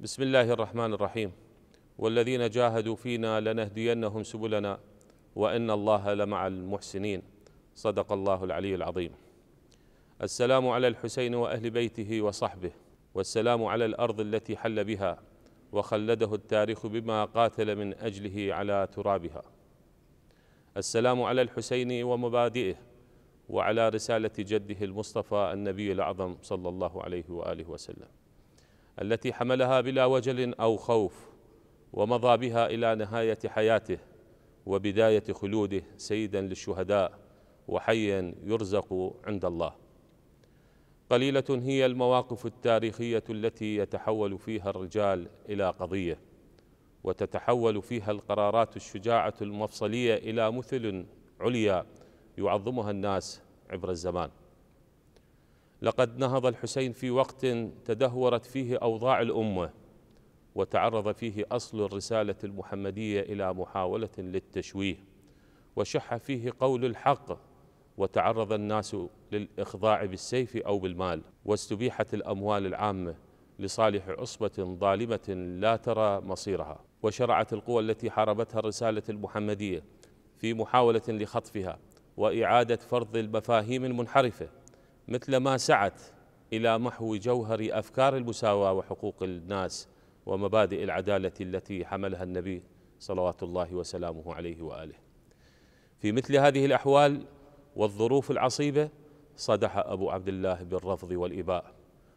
بسم الله الرحمن الرحيم والذين جاهدوا فينا لنهدينهم سبلنا وان الله لمع المحسنين صدق الله العلي العظيم السلام على الحسين واهل بيته وصحبه والسلام على الارض التي حل بها وخلده التاريخ بما قاتل من اجله على ترابها السلام على الحسين ومبادئه وعلى رساله جده المصطفى النبي الاعظم صلى الله عليه واله وسلم التي حملها بلا وجل او خوف ومضى بها الى نهايه حياته وبدايه خلوده سيدا للشهداء وحيا يرزق عند الله قليله هي المواقف التاريخيه التي يتحول فيها الرجال الى قضيه وتتحول فيها القرارات الشجاعه المفصليه الى مثل عليا يعظمها الناس عبر الزمان لقد نهض الحسين في وقت تدهورت فيه أوضاع الأمة وتعرض فيه أصل الرسالة المحمدية إلى محاولة للتشويه وشح فيه قول الحق وتعرض الناس للإخضاع بالسيف أو بالمال واستبيحت الأموال العامة لصالح عصبة ظالمة لا ترى مصيرها وشرعت القوى التي حاربتها الرسالة المحمدية في محاولة لخطفها وإعادة فرض المفاهيم المنحرفة مثلما سعت إلى محو جوهر أفكار المساواة وحقوق الناس ومبادئ العدالة التي حملها النبي صلوات الله وسلامه عليه وآله في مثل هذه الأحوال والظروف العصيبة صدح أبو عبد الله بالرفض والإباء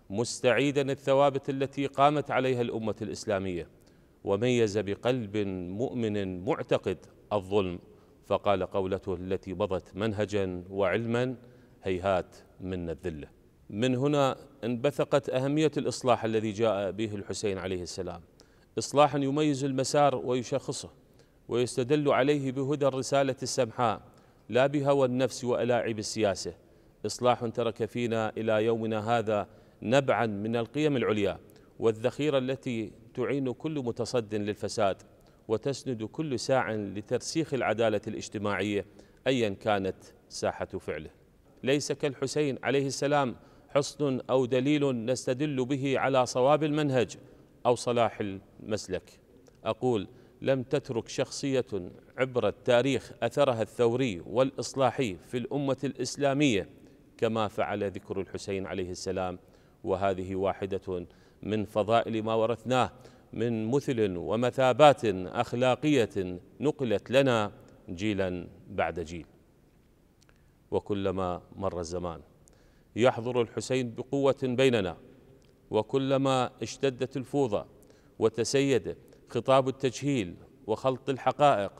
مستعيدا الثوابت التي قامت عليها الأمة الإسلامية وميز بقلب مؤمن معتقد الظلم فقال قولته التي مضت منهجا وعلما هيهات من الذله. من هنا انبثقت اهميه الاصلاح الذي جاء به الحسين عليه السلام. اصلاح يميز المسار ويشخصه ويستدل عليه بهدى الرساله السمحاء لا بهوى النفس والاعب السياسه. اصلاح ترك فينا الى يومنا هذا نبعا من القيم العليا والذخيره التي تعين كل متصد للفساد وتسند كل ساع لترسيخ العداله الاجتماعيه ايا كانت ساحه فعله ليس كالحسين عليه السلام حصن أو دليل نستدل به على صواب المنهج أو صلاح المسلك أقول لم تترك شخصية عبر التاريخ أثرها الثوري والإصلاحي في الأمة الإسلامية كما فعل ذكر الحسين عليه السلام وهذه واحدة من فضائل ما ورثناه من مثل ومثابات أخلاقية نقلت لنا جيلا بعد جيل وكلما مر الزمان يحضر الحسين بقوة بيننا وكلما اشتدت الفوضى وتسيد خطاب التجهيل وخلط الحقائق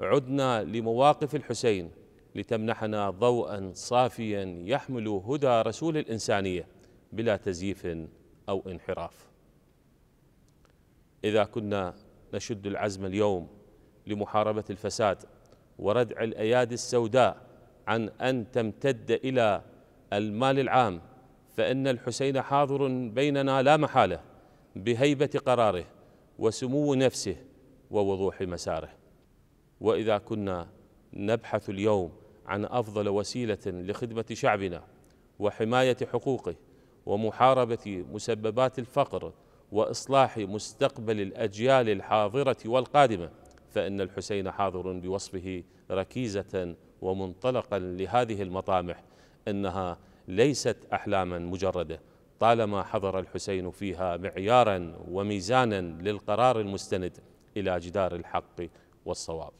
عدنا لمواقف الحسين لتمنحنا ضوءا صافيا يحمل هدى رسول الإنسانية بلا تزييف أو انحراف إذا كنا نشد العزم اليوم لمحاربة الفساد وردع الأيادي السوداء عن أن تمتد إلى المال العام فإن الحسين حاضر بيننا لا محالة بهيبة قراره وسمو نفسه ووضوح مساره وإذا كنا نبحث اليوم عن أفضل وسيلة لخدمة شعبنا وحماية حقوقه ومحاربة مسببات الفقر وإصلاح مستقبل الأجيال الحاضرة والقادمة فإن الحسين حاضر بوصفه ركيزة ومنطلقا لهذه المطامح انها ليست احلاما مجرده طالما حضر الحسين فيها معيارا وميزانا للقرار المستند الى جدار الحق والصواب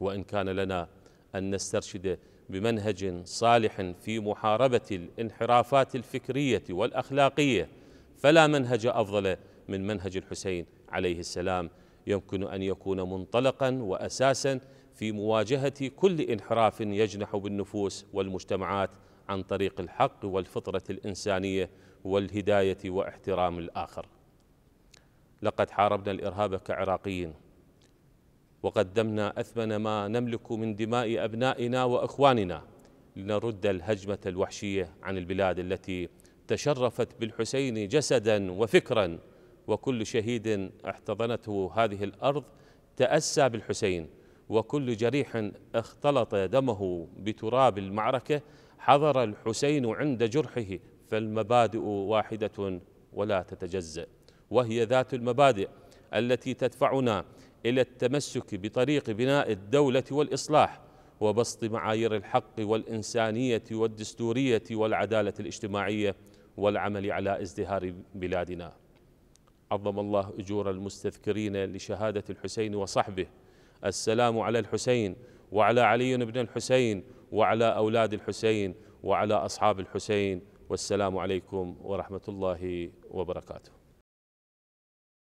وان كان لنا ان نسترشد بمنهج صالح في محاربه الانحرافات الفكريه والاخلاقيه فلا منهج افضل من منهج الحسين عليه السلام يمكن أن يكون منطلقا وأساسا في مواجهة كل انحراف يجنح بالنفوس والمجتمعات عن طريق الحق والفطرة الإنسانية والهداية واحترام الآخر لقد حاربنا الإرهاب كعراقيين وقدمنا أثمن ما نملك من دماء أبنائنا وأخواننا لنرد الهجمة الوحشية عن البلاد التي تشرفت بالحسين جسدا وفكرا وكل شهيد احتضنته هذه الارض تاسى بالحسين وكل جريح اختلط دمه بتراب المعركه حضر الحسين عند جرحه فالمبادئ واحده ولا تتجزا وهي ذات المبادئ التي تدفعنا الى التمسك بطريق بناء الدوله والاصلاح وبسط معايير الحق والانسانيه والدستوريه والعداله الاجتماعيه والعمل على ازدهار بلادنا عظم الله أجور المستذكرين لشهادة الحسين وصحبه السلام على الحسين وعلى علي بن الحسين وعلى أولاد الحسين وعلى أصحاب الحسين والسلام عليكم ورحمة الله وبركاته